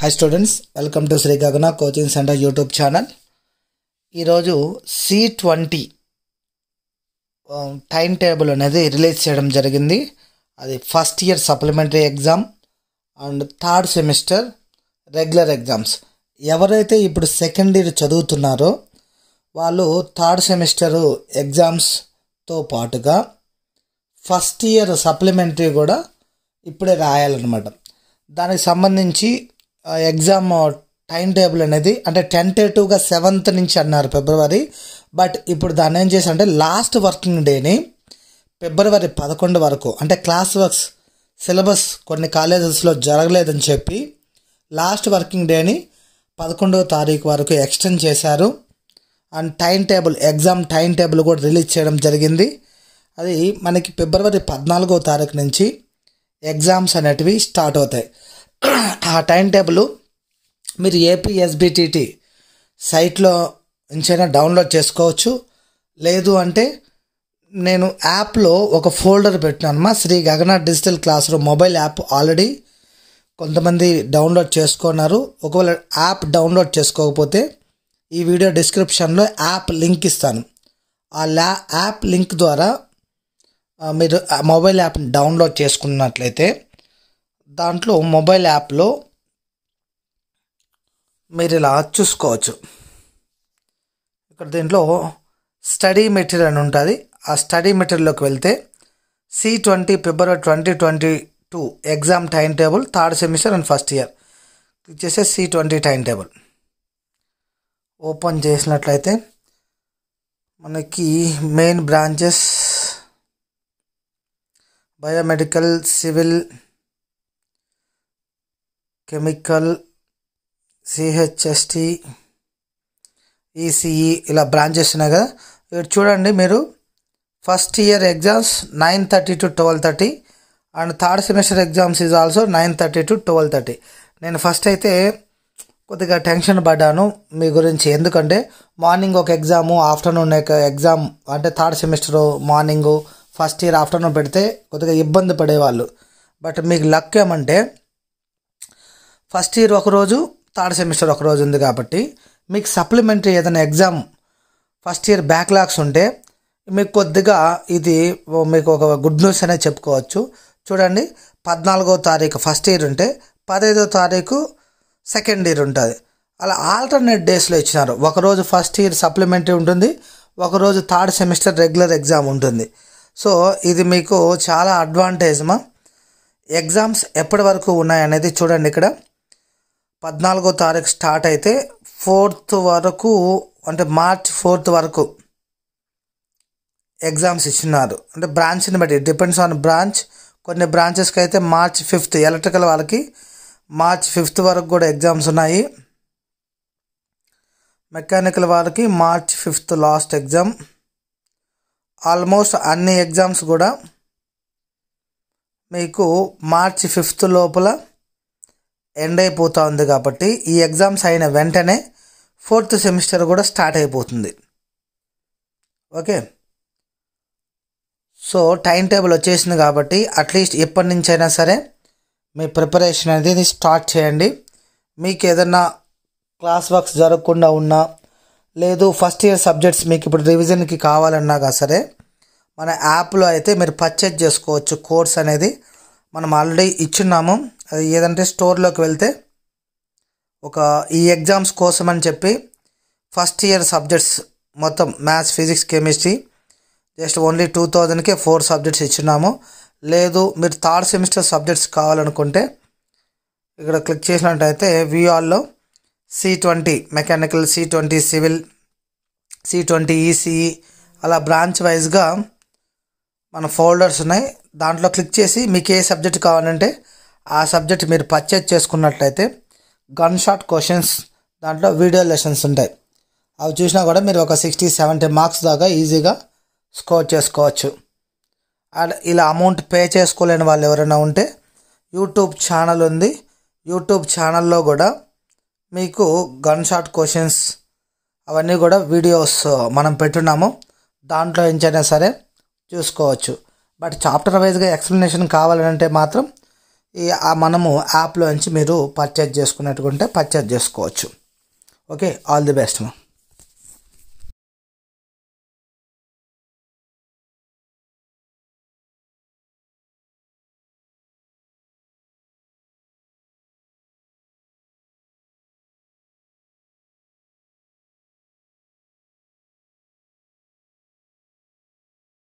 hi students welcome to Sri Gagana coaching centre YouTube channel ఈరోజు C twenty time table అనేది release చేయడం జరిగింది అది first year supplementary exam and third semester regular exams ఎవరైతే ఇప్పుడు second year చదువుతున్నారో వాళ్ళు థర్డ్ సెమిస్టరు ఎగ్జామ్స్తో పాటుగా ఫస్ట్ ఇయర్ సప్లిమెంటరీ కూడా ఇప్పుడే రాయాలన్నమాట దానికి సంబంధించి ఎగ్జామ్ టైం టేబుల్ అనేది అంటే టెంటేటివ్గా సెవెంత్ నుంచి అన్నారు ఫిబ్రవరి బట్ ఇప్పుడు దాన్ని ఏం చేశారంటే లాస్ట్ వర్కింగ్ డేని ఫిబ్రవరి పదకొండు వరకు అంటే క్లాస్ వర్క్స్ సిలబస్ కొన్ని కాలేజెస్లో జరగలేదని చెప్పి లాస్ట్ వర్కింగ్ డేని పదకొండవ తారీఖు వరకు ఎక్స్టెండ్ చేశారు and time table exam time table కూడా రిలీజ్ చేయడం జరిగింది అది మనకి ఫిబ్రవరి పద్నాలుగో తారీఖు నుంచి ఎగ్జామ్స్ అనేటివి స్టార్ట్ అవుతాయి ఆ టైం టేబుల్ మీరు ఏపీఎస్బిటిటి సైట్లో నుంచైనా డౌన్లోడ్ చేసుకోవచ్చు లేదు అంటే నేను యాప్లో ఒక ఫోల్డర్ పెట్టినాను మా Sri Gagana digital classroom mobile app already కొంతమంది డౌన్లోడ్ చేసుకున్నారు ఒకవేళ యాప్ డౌన్లోడ్ చేసుకోకపోతే ఈ వీడియో డిస్క్రిప్షన్లో యాప్ లింక్ ఇస్తాను ఆ లా యాప్ లింక్ ద్వారా మీరు మొబైల్ యాప్ని డౌన్లోడ్ చేసుకున్నట్లయితే దాంట్లో మొబైల్ యాప్లో మీరు ఇలా చూసుకోవచ్చు ఇక్కడ దీంట్లో స్టడీ మెటీరియల్ అని ఉంటుంది ఆ స్టడీ మెటీరియల్లోకి వెళ్తే C twenty February twenty twenty two exam time table third semester and first year ఇచ్చేసే C twenty time table open చేసినట్లయితే మనకి main branches biomedical civil chemical CHST ECE ఇలా బ్రాంచెస్ ఉన్నాయి కదా ఇక్కడ చూడండి మీరు first year exams nine thirty to twelve thirty and third semester exams is also nine thirty to twelve thirty నేను first అయితే కొద్దిగా టెన్షన్ పడ్డాను మీ గురించి ఎందుకంటే మార్నింగ్ ఒక ఎగ్జాము ఆఫ్టర్నూన్ ఎగ్జామ్ అంటే third semester morning first year afternoon పెడితే కొద్దిగా ఇబ్బంది పడేవాళ్ళు బట్ మీకు లక్ ఏమంటే ఫస్ట్ ఇయర్ ఒకరోజు థర్డ్ సెమిస్టర్ ఒకరోజు ఉంది కాబట్టి మీకు సప్లిమెంటరీ ఏదైనా ఎగ్జామ్ ఫస్ట్ ఇయర్ బ్యాక్లాగ్స్ ఉంటే మీకు కొద్దిగా ఇది మీకు ఒక గుడ్ న్యూస్ అనే చెప్పుకోవచ్చు చూడండి పద్నాలుగో తారీఖు ఫస్ట్ ఇయర్ ఉంటే పదహైదో తారీఖు సెకండ్ ఇయర్ ఉంటుంది అలా ఆల్టర్నేట్ డేస్లో ఇచ్చినారు ఒకరోజు ఫస్ట్ ఇయర్ సప్లిమెంటరీ ఉంటుంది ఒకరోజు థర్డ్ సెమిస్టర్ రెగ్యులర్ ఎగ్జామ్ ఉంటుంది సో ఇది మీకు చాలా అడ్వాంటేజ్ మా ఎగ్జామ్స్ ఎప్పటి వరకు ఉన్నాయనేది చూడండి ఇక్కడ పద్నాలుగో తారీఖు స్టార్ట్ అయితే ఫోర్త్ వరకు అంటే మార్చ్ ఫోర్త్ వరకు ఎగ్జామ్స్ ఇచ్చినారు అంటే బ్రాంచ్ని బట్టి డిపెండ్స్ ఆన్ బ్రాంచ్ కొన్ని బ్రాంచెస్కి అయితే మార్చ్ ఫిఫ్త్ ఎలక్ట్రికల్ వాళ్ళకి మార్చ్ ఫిఫ్త్ వరకు కూడా ఎగ్జామ్స్ ఉన్నాయి మెకానికల్ వాళ్ళకి March fifth last exam almost అన్ని ఎగ్జామ్స్ కూడా మీకు మార్చ్ ఫిఫ్త్ లోపల ఎండ్ అయిపోతూ ఉంది కాబట్టి ఈ ఎగ్జామ్స్ అయిన వెంటనే ఫోర్త్ సెమిస్టర్ కూడా స్టార్ట్ అయిపోతుంది ఓకే సో టైం టేబుల్ వచ్చేసింది కాబట్టి అట్లీస్ట్ ఎప్పటి నుంచి అయినా సరే మీ ప్రిపరేషన్ అనేది స్టార్ట్ చేయండి మీకు ఏదైనా క్లాస్ వర్క్స్ జరగకుండా ఉన్నా లేదు ఫస్ట్ ఇయర్ సబ్జెక్ట్స్ మీకు ఇప్పుడు రివిజన్కి కావాలన్నా సరే మన యాప్లో అయితే మీరు పర్చేజ్ చేసుకోవచ్చు కోర్స్ అనేది మనం ఆల్రెడీ ఇచ్చున్నాము అది ఏదంటే స్టోర్లోకి వెళ్తే ఒక ఈ ఎగ్జామ్స్ కోసం అని చెప్పి ఫస్ట్ ఇయర్ సబ్జెక్ట్స్ మొత్తం maths physics chemistry just only two థౌజండ్కే ఫోర్ సబ్జెక్ట్స్ ఇచ్చినాము లేదు మీరు థర్డ్ సెమిస్టర్ సబ్జెక్ట్స్ కావాలనుకుంటే ఇక్కడ క్లిక్ చేసినట్టయితే view C twenty mechanical C twenty civil C twenty ECE అలా బ్రాంచ్ వైజ్గా మన ఫోల్డర్స్ ఉన్నాయి దాంట్లో క్లిక్ చేసి మీకు ఏ సబ్జెక్ట్ కావాలంటే ఆ సబ్జెక్ట్ మీరు పర్చేజ్ చేసుకున్నట్లయితే గన్ షాట్ క్వశ్చన్స్ దాంట్లో వీడియో లెసన్స్ ఉంటాయి అవి చూసినా కూడా మీరు ఒక సిక్స్టీ సెవెంటీ మార్క్స్ దాకా ఈజీగా స్కోర్ చేసుకోవచ్చు అండ్ ఇలా అమౌంట్ పే చేసుకోలేని వాళ్ళు ఎవరైనా ఉంటే యూట్యూబ్ ఛానల్ ఉంది యూట్యూబ్ ఛానల్లో కూడా మీకు గన్ షాట్ క్వశ్చన్స్ అవన్నీ కూడా వీడియోస్ మనం పెట్టున్నాము దాంట్లో ఎంచైనా సరే చూసుకోవచ్చు బట్ చాప్టర్ వైజ్గా ఎక్స్ప్లెనేషన్ కావాలంటే మాత్రం ఈ మనము యాప్లో నుంచి మీరు పర్చేజ్ చేసుకున్నట్టుకుంటే పర్చేజ్ చేసుకోవచ్చు ఓకే ఆల్ ది బెస్ట్ మా